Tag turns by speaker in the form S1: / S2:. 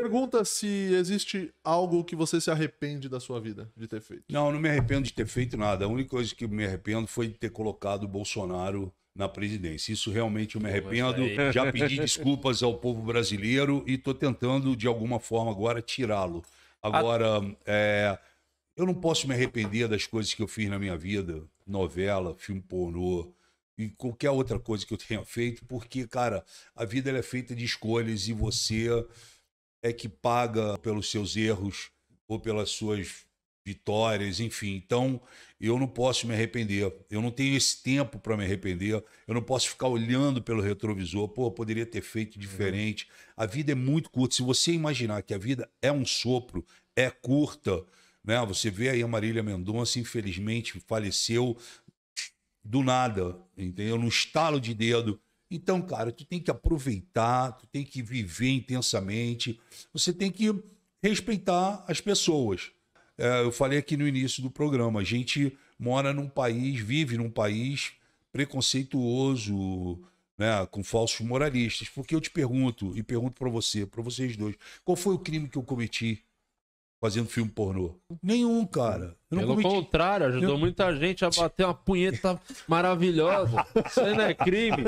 S1: Pergunta se existe algo que você se arrepende da sua vida de ter feito. Não, não me arrependo de ter feito nada. A única coisa que me arrependo foi de ter colocado o Bolsonaro na presidência. Isso realmente eu me arrependo. Já pedi desculpas ao povo brasileiro e estou tentando, de alguma forma, agora tirá-lo. Agora, é, eu não posso me arrepender das coisas que eu fiz na minha vida: novela, filme pornô e qualquer outra coisa que eu tenha feito, porque, cara, a vida é feita de escolhas e você é que paga pelos seus erros ou pelas suas vitórias, enfim. Então, eu não posso me arrepender. Eu não tenho esse tempo para me arrepender. Eu não posso ficar olhando pelo retrovisor. Pô, poderia ter feito uhum. diferente. A vida é muito curta. Se você imaginar que a vida é um sopro, é curta, né? Você vê aí a Marília Mendonça, infelizmente, faleceu do nada, entendeu? Num estalo de dedo então, cara, tu tem que aproveitar, tu tem que viver intensamente, você tem que respeitar as pessoas. É, eu falei aqui no início do programa, a gente mora num país, vive num país preconceituoso, né, com falsos moralistas. Porque eu te pergunto e pergunto para você, para vocês dois, qual foi o crime que eu cometi? fazendo filme pornô? Nenhum, cara. Pelo cometi... contrário, ajudou muita gente a bater uma punheta maravilhosa. Isso aí não é crime.